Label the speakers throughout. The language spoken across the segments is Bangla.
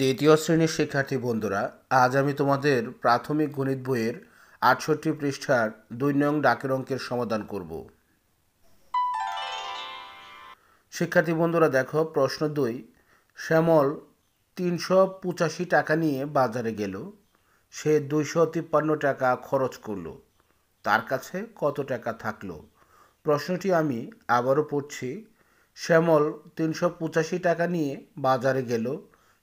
Speaker 1: দ্বিতীয় শ্রেণীর শিক্ষার্থী বন্ধুরা আজ আমি তোমাদের প্রাথমিক গণিত বইয়ের আটষট্টি পৃষ্ঠার দুই নং ডাকের অঙ্কের সমাধান করব শিক্ষার্থী বন্ধুরা দেখো প্রশ্ন দুই শ্যামল তিনশো পঁচাশি টাকা নিয়ে বাজারে গেল সে দুইশো তিপ্পান্ন টাকা খরচ করল তার কাছে কত টাকা থাকলো প্রশ্নটি আমি আবারও পড়ছি শ্যামল তিনশো পঁচাশি টাকা নিয়ে বাজারে গেল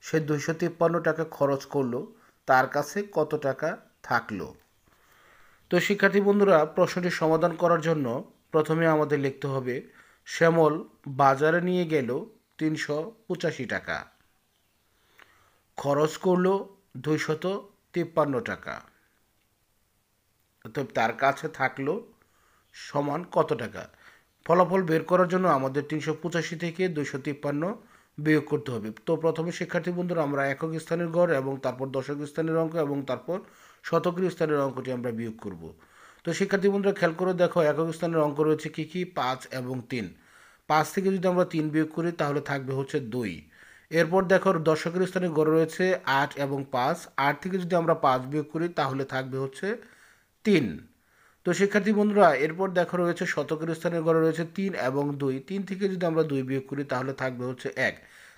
Speaker 1: সে দুশো তিপ্পান্ন টাকা খরচ করলো তার কাছে কত টাকা থাকলো তো শিক্ষার্থী বন্ধুরা প্রশ্নটি সমাধান করার জন্য প্রথমে আমাদের লিখতে হবে শ্যামল বাজারে নিয়ে গেল তিনশো পঁচাশি টাকা খরচ করলো দুইশত তিপ্পান্ন টাকা তো তার কাছে থাকলো সমান কত টাকা ফলাফল বের করার জন্য আমাদের তিনশো পঁচাশি থেকে দুশো তিপ্পান্ন বিয়োগ করতে হবে তো প্রথমে শিক্ষার্থী বন্ধুরা আমরা একক স্থানের গড় এবং তারপর দশক স্থানের অঙ্ক এবং তারপর শতকের স্থানের অঙ্কটি আমরা বিয়োগ করব তো শিক্ষার্থী বন্ধুরা খেয়াল করে দেখো একক স্থানের অঙ্ক রয়েছে কী কী পাঁচ এবং তিন পাঁচ থেকে যদি আমরা তিন বিয়োগ করি তাহলে থাকবে হচ্ছে দুই এরপর দেখো দশকের স্থানে গড় রয়েছে আট এবং পাঁচ আট থেকে যদি আমরা পাঁচ বিয়োগ করি তাহলে থাকবে হচ্ছে তিন তো শিক্ষার্থী বন্ধুরা এরপর দেখো রয়েছে শতকের স্থানের গড়ে রয়েছে তিন এবং দুই তিন থেকে যদি আমরা দুই বিয়োগ করি তাহলে থাকবে হচ্ছে এক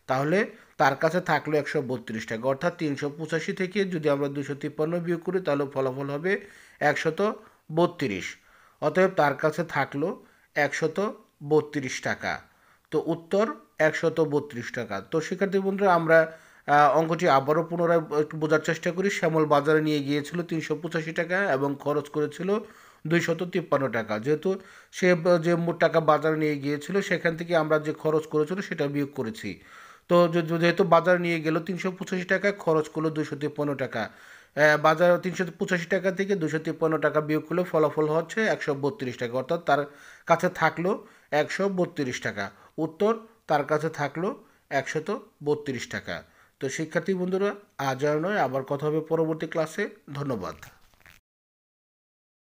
Speaker 1: তাহলে তার কাছে থাকলো একশো বত্রিশ টাকা অর্থাৎ তিনশো পঁচাশি থেকে যদি আমরা দুশো তিপ্পান্ন বিয়োগ করি তাহলে ফলাফল হবে একশত বত্রিশ অতএব তার কাছে থাকলো একশত বত্রিশ টাকা তো উত্তর একশত বত্রিশ টাকা তো শিক্ষার্থী বন্ধুরা আমরা অঙ্কটি আবারও পুনরায় একটু বোঝার চেষ্টা করি শ্যামল বাজারে নিয়ে গিয়েছিল তিনশো পঁচাশি টাকা এবং খরচ করেছিল শত তিপ্পান্ন টাকা যেহেতু সে যে মোট টাকা বাজারে নিয়ে গিয়েছিল সেখান থেকে আমরা যে খরচ করেছিল সেটা বিয়োগ করেছি তো যেহেতু বাজার নিয়ে গেল তিনশো পঁচাশি টাকা খরচ করলো দুশো তিপ্পান্ন টাকা বাজার তিনশো পঁচাশি টাকা থেকে দুশো তিপ্পান্ন টাকা বিয়োগ করলে ফলাফল হচ্ছে একশো বত্রিশ টাকা অর্থাৎ তার কাছে থাকলো একশো বত্রিশ টাকা উত্তর তার কাছে থাকলো একশত বত্রিশ টাকা তো শিক্ষার্থী বন্ধুরা আজ আর নয় আবার কথা হবে পরবর্তী ক্লাসে ধন্যবাদ